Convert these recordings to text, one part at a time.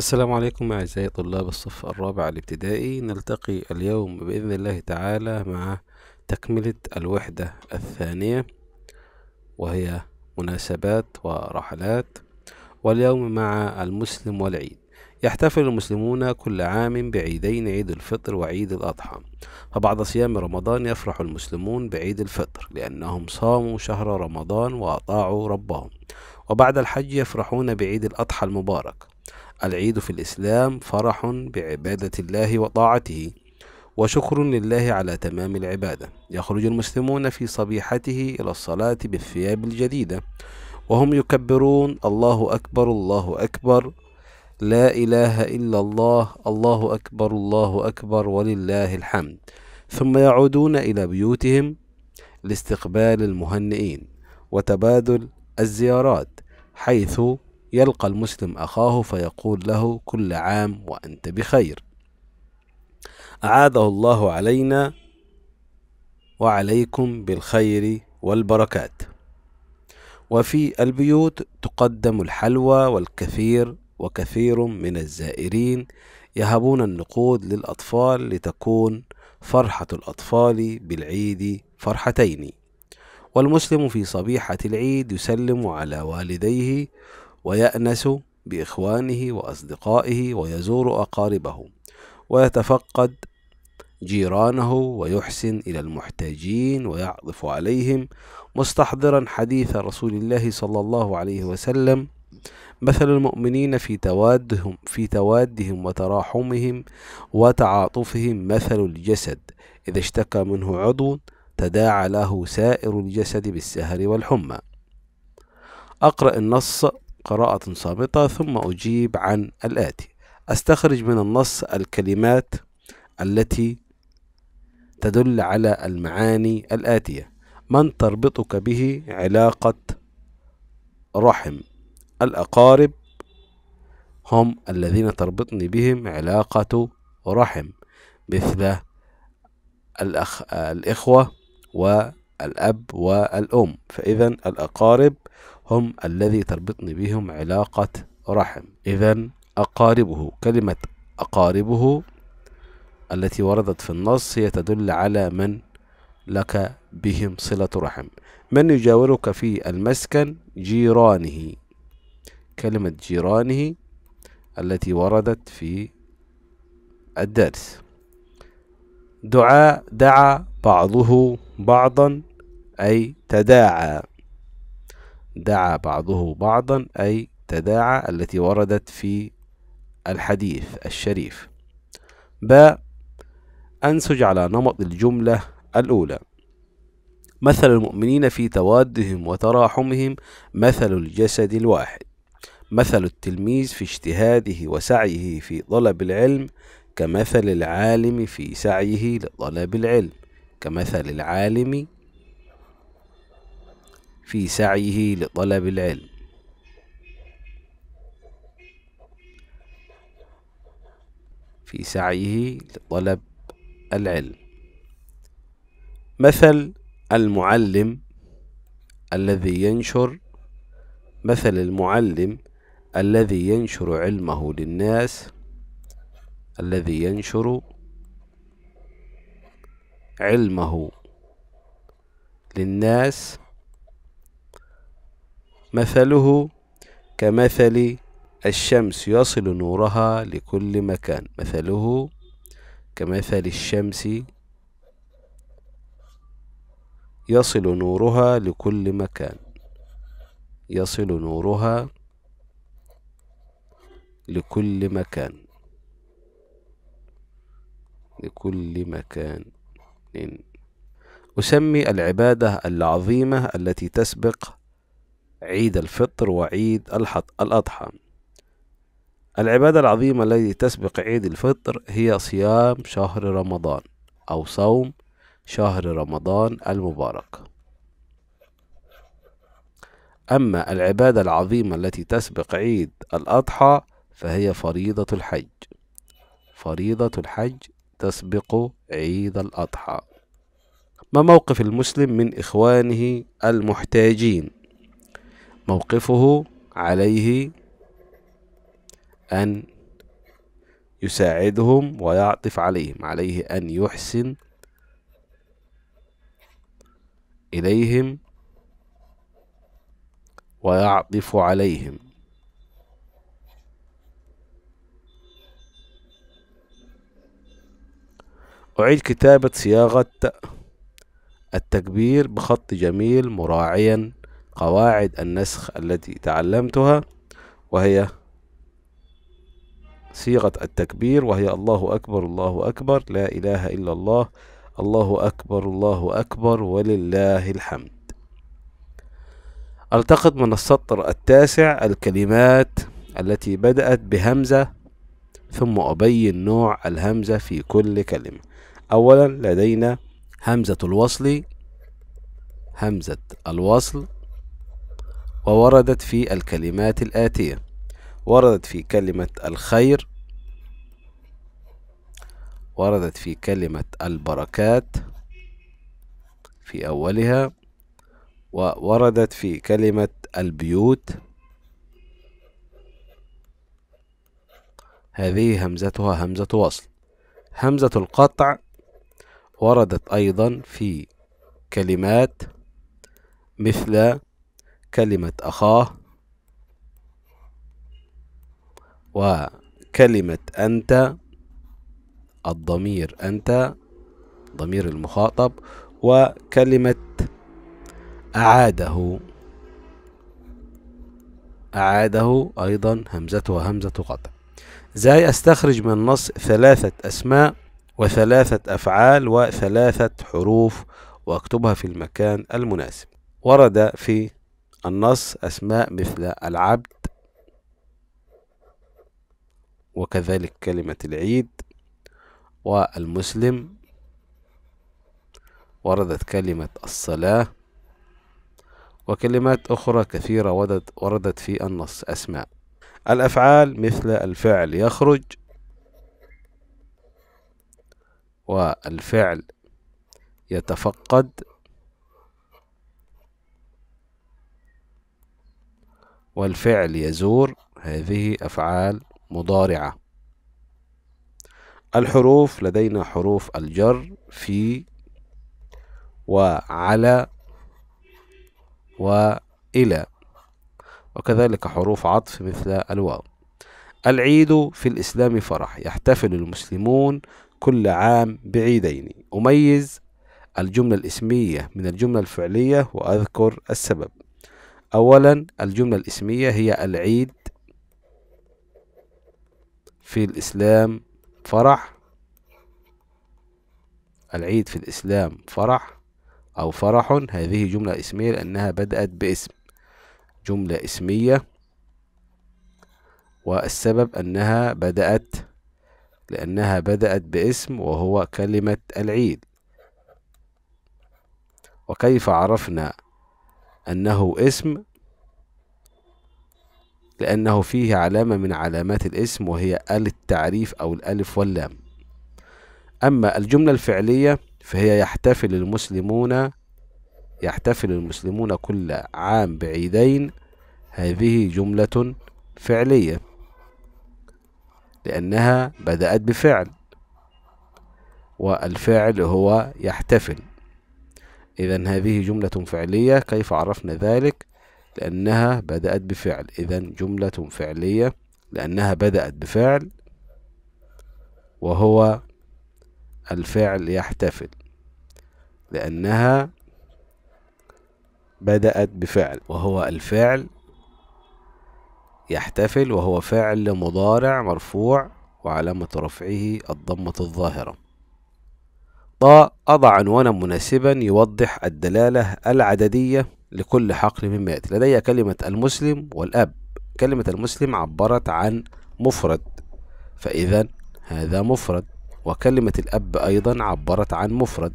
السلام عليكم أعزائي طلاب الصف الرابع الابتدائي نلتقي اليوم بإذن الله تعالى مع تكملة الوحدة الثانية وهي مناسبات ورحلات واليوم مع المسلم والعيد يحتفل المسلمون كل عام بعيدين عيد الفطر وعيد الأضحى فبعد صيام رمضان يفرح المسلمون بعيد الفطر لأنهم صاموا شهر رمضان وأطاعوا ربهم وبعد الحج يفرحون بعيد الأضحى المبارك العيد في الإسلام فرح بعبادة الله وطاعته وشكر لله على تمام العبادة يخرج المسلمون في صبيحته إلى الصلاة بالثياب الجديدة وهم يكبرون الله أكبر الله أكبر لا إله إلا الله الله أكبر الله أكبر ولله الحمد ثم يعودون إلى بيوتهم لاستقبال المهنئين وتبادل الزيارات حيث يلقى المسلم أخاه فيقول له كل عام وأنت بخير أعاده الله علينا وعليكم بالخير والبركات وفي البيوت تقدم الحلوى والكثير وكثير من الزائرين يهبون النقود للأطفال لتكون فرحة الأطفال بالعيد فرحتين والمسلم في صبيحة العيد يسلم على والديه ويأنس بإخوانه وأصدقائه ويزور أقاربه ويتفقد جيرانه ويحسن إلى المحتاجين ويعطف عليهم مستحضرا حديث رسول الله صلى الله عليه وسلم مثل المؤمنين في توادهم في توادهم وتراحمهم وتعاطفهم مثل الجسد إذا اشتكى منه عضو تداعى له سائر الجسد بالسهر والحمى أقرأ النص قراءة سابقة ثم أجيب عن الآتي أستخرج من النص الكلمات التي تدل على المعاني الآتية من تربطك به علاقة رحم الأقارب هم الذين تربطني بهم علاقة رحم مثل الأخ... الإخوة والأب والأم فإذا الأقارب هم الذي تربطني بهم علاقة رحم إذا أقاربه كلمة أقاربه التي وردت في النص هي تدل على من لك بهم صلة رحم من يجاورك في المسكن جيرانه كلمة جيرانه التي وردت في الدرس دعاء دعا بعضه بعضا أي تداعى دعا بعضه بعضا أي تداعى التي وردت في الحديث الشريف ب أنسج على نمط الجملة الأولى مثل المؤمنين في توادهم وتراحمهم مثل الجسد الواحد مثل التلميذ في اجتهاده وسعيه في طلب العلم كمثل العالم في سعيه لطلب العلم كمثل العالم في سعيه لطلب العلم في سعيه لطلب العلم مثل المعلم الذي ينشر مثل المعلم الذي ينشر علمه للناس الذي ينشر علمه للناس مثله كمثل الشمس يصل نورها لكل مكان مثله كمثل الشمس يصل نورها لكل مكان يصل نورها لكل مكان لكل مكان أسمي العبادة العظيمة التي تسبق عيد الفطر وعيد الأضحى العبادة العظيمة التي تسبق عيد الفطر هي صيام شهر رمضان أو صوم شهر رمضان المبارك أما العبادة العظيمة التي تسبق عيد الأضحى فهي فريضة الحج فريضة الحج تسبق عيد الأضحى ما موقف المسلم من إخوانه المحتاجين موقفه عليه أن يساعدهم ويعطف عليهم عليه أن يحسن إليهم ويعطف عليهم أعيد كتابة صياغة التكبير بخط جميل مراعيا قواعد النسخ التي تعلمتها وهي صيغة التكبير وهي الله أكبر الله أكبر لا إله إلا الله الله أكبر الله أكبر ولله الحمد ألتقط من السطر التاسع الكلمات التي بدأت بهمزة ثم أبين نوع الهمزة في كل كلمة أولا لدينا همزة الوصل همزة الوصل ووردت في الكلمات الآتية وردت في كلمة الخير وردت في كلمة البركات في أولها ووردت في كلمة البيوت هذه همزتها همزة وصل همزة القطع وردت أيضا في كلمات مثل كلمة أخاه وكلمة أنت الضمير أنت ضمير المخاطب وكلمة أعاده أعاده أيضا همزته وهمزة قطع زي أستخرج من النص ثلاثة أسماء وثلاثة أفعال وثلاثة حروف وأكتبها في المكان المناسب ورد في النص أسماء مثل العبد وكذلك كلمة العيد والمسلم وردت كلمة الصلاة وكلمات أخرى كثيرة وردت, في النص أسماء الأفعال مثل الفعل يخرج والفعل يتفقد والفعل يزور هذه أفعال مضارعة الحروف لدينا حروف الجر في وعلى وإلى وكذلك حروف عطف مثل الواو العيد في الإسلام فرح يحتفل المسلمون كل عام بعيدين أميز الجملة الإسمية من الجملة الفعلية وأذكر السبب أولا الجملة الاسمية هي العيد في الإسلام فرح العيد في الإسلام فرح أو فرح هذه جملة اسمية لأنها بدأت باسم جملة اسمية والسبب أنها بدأت لأنها بدأت باسم وهو كلمة العيد وكيف عرفنا أنه اسم لأنه فيه علامة من علامات الاسم وهي آل التعريف أو الألف واللام أما الجملة الفعلية فهي يحتفل المسلمون يحتفل المسلمون كل عام بعيدين هذه جملة فعلية لأنها بدأت بفعل والفعل هو يحتفل إذا هذه جملة فعلية كيف عرفنا ذلك؟ لأنها بدأت بفعل إذا جملة فعلية لأنها بدأت بفعل وهو الفعل يحتفل لأنها بدأت بفعل وهو الفعل يحتفل وهو فعل مضارع مرفوع وعلامة رفعه الضمة الظاهرة طا أضع عنوانا مناسبا يوضح الدلالة العددية لكل حقل مما يأتي لدي كلمة المسلم والأب كلمة المسلم عبرت عن مفرد فإذا هذا مفرد وكلمة الأب أيضا عبرت عن مفرد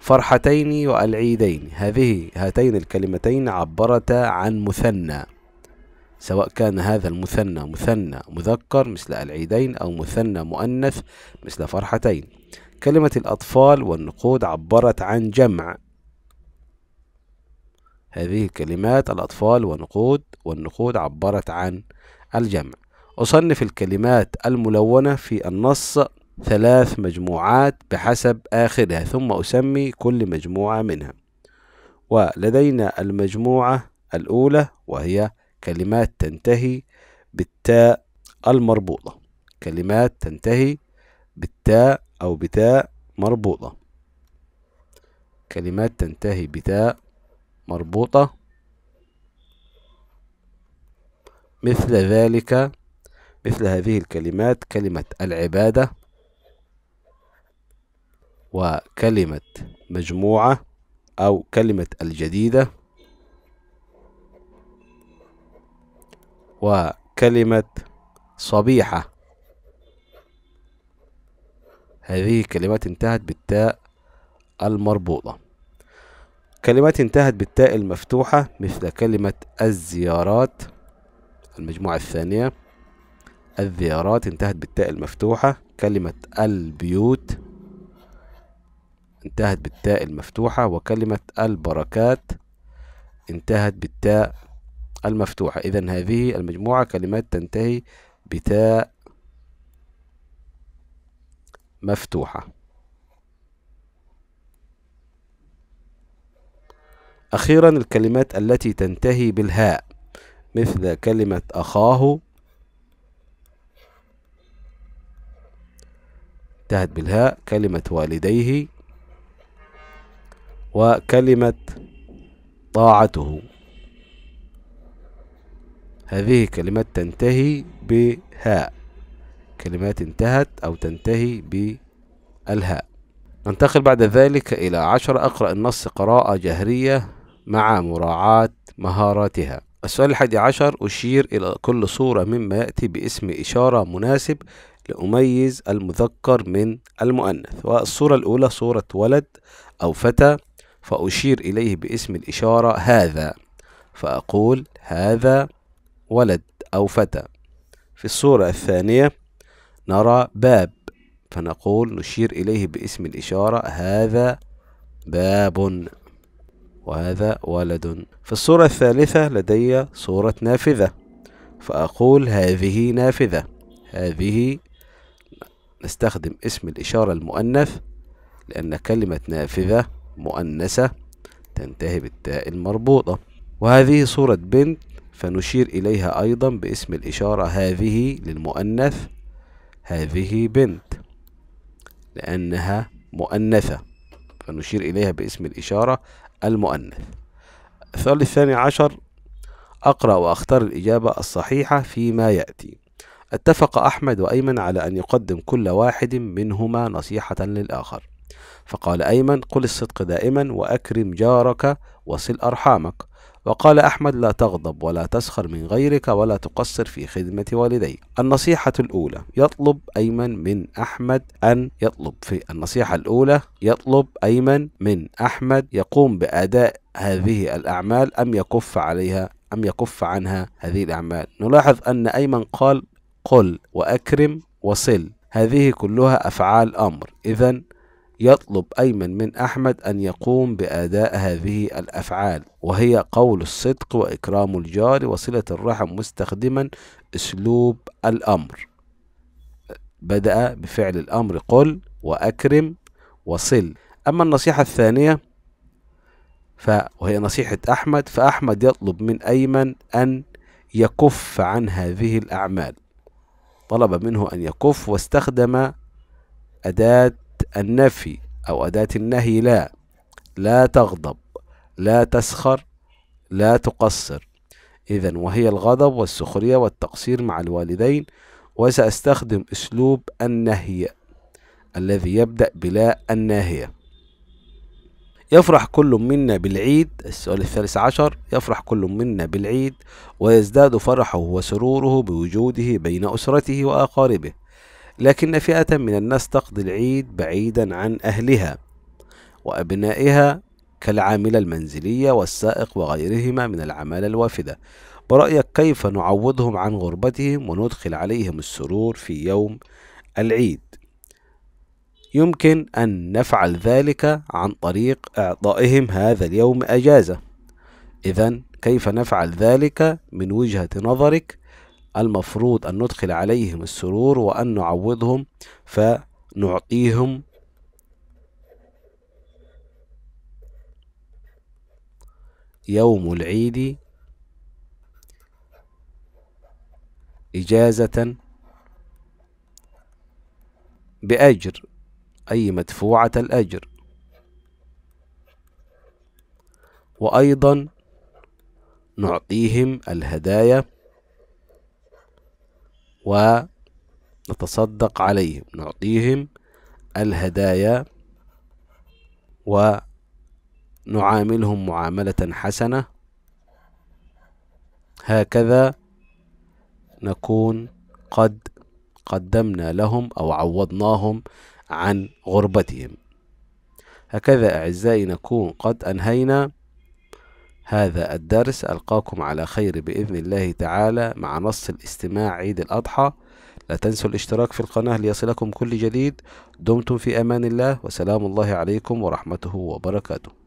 فرحتين والعيدين هذه هاتين الكلمتين عبرتا عن مثنى سواء كان هذا المثنى مثنى مذكر مثل العيدين أو مثنى مؤنث مثل فرحتين كلمة الأطفال والنقود عبرت عن جمع هذه الكلمات الأطفال والنقود والنقود عبرت عن الجمع أصنف الكلمات الملونة في النص ثلاث مجموعات بحسب آخرها ثم أسمي كل مجموعة منها ولدينا المجموعة الأولى وهي كلمات تنتهي بالتاء المربوطة كلمات تنتهي بالتاء أو بتاء مربوطة كلمات تنتهي بتاء مربوطة مثل ذلك مثل هذه الكلمات كلمة العبادة وكلمة مجموعة أو كلمة الجديدة وكلمة صبيحة هذه كلمات انتهت بالتاء المربوطة كلمات انتهت بالتاء المفتوحة مثل كلمة الزيارات المجموعة الثانية الزيارات انتهت بالتاء المفتوحة كلمة البيوت انتهت بالتاء المفتوحة وكلمة البركات انتهت بالتاء المفتوحة إذا هذه المجموعة كلمات تنتهي بتاء مفتوحة أخيرا الكلمات التي تنتهي بالهاء مثل كلمة أخاه انتهت بالهاء كلمة والديه وكلمة طاعته هذه كلمات تنتهي بهاء كلمات انتهت أو تنتهي بالهاء ننتقل بعد ذلك إلى عشر أقرأ النص قراءة جهرية مع مراعاة مهاراتها السؤال الحادي عشر أشير إلى كل صورة مما يأتي باسم إشارة مناسب لأميز المذكر من المؤنث والصورة الأولى صورة ولد أو فتى فأشير إليه باسم الإشارة هذا فأقول هذا ولد أو فتى في الصورة الثانية نرى باب فنقول نشير إليه باسم الإشارة هذا باب وهذا ولد في الصورة الثالثة لدي صورة نافذة فأقول هذه نافذة هذه نستخدم اسم الإشارة المؤنث لأن كلمة نافذة مؤنثة تنتهي بالتاء المربوطة وهذه صورة بنت فنشير إليها أيضا باسم الإشارة هذه للمؤنث هذه بنت لأنها مؤنثة فنشير إليها باسم الإشارة المؤنث السؤال الثاني عشر أقرأ وأختار الإجابة الصحيحة فيما يأتي اتفق أحمد وأيمن على أن يقدم كل واحد منهما نصيحة للآخر فقال أيمن قل الصدق دائما وأكرم جارك وصل أرحامك وقال أحمد لا تغضب ولا تسخر من غيرك ولا تقصر في خدمة والديك النصيحة الأولى يطلب أيمن من أحمد أن يطلب في النصيحة الأولى يطلب أيمن من أحمد يقوم بأداء هذه الأعمال أم يكف عليها أم يكف عنها هذه الأعمال نلاحظ أن أيمن قال قل وأكرم وصل هذه كلها أفعال أمر إذا يطلب أيمن من أحمد أن يقوم بأداء هذه الأفعال وهي قول الصدق وإكرام الجار وصلة الرحم مستخدما أسلوب الأمر بدأ بفعل الأمر قل وأكرم وصل أما النصيحة الثانية ف... وهي نصيحة أحمد فأحمد يطلب من أيمن أن يكف عن هذه الأعمال طلب منه أن يكف واستخدم أداة النفي أو أداة النهي لا لا تغضب لا تسخر لا تقصر إذا وهي الغضب والسخرية والتقصير مع الوالدين وسأستخدم أسلوب النهي الذي يبدأ بلا الناهية يفرح كل منا بالعيد السؤال الثالث عشر يفرح كل منا بالعيد ويزداد فرحه وسروره بوجوده بين أسرته وأقاربه لكن فئة من الناس تقضي العيد بعيدا عن أهلها وأبنائها كالعاملة المنزلية والسائق وغيرهما من العمالة الوافدة برأيك كيف نعوضهم عن غربتهم وندخل عليهم السرور في يوم العيد يمكن أن نفعل ذلك عن طريق إعطائهم هذا اليوم أجازة إذا كيف نفعل ذلك من وجهة نظرك المفروض أن ندخل عليهم السرور وأن نعوضهم فنعطيهم يوم العيد إجازة بأجر أي مدفوعة الأجر وأيضا نعطيهم الهدايا ونتصدق عليهم نعطيهم الهدايا ونعاملهم معاملة حسنة هكذا نكون قد قدمنا لهم أو عوضناهم عن غربتهم هكذا أعزائي نكون قد أنهينا هذا الدرس ألقاكم على خير بإذن الله تعالى مع نص الاستماع عيد الأضحى لا تنسوا الاشتراك في القناة ليصلكم كل جديد دمتم في أمان الله وسلام الله عليكم ورحمته وبركاته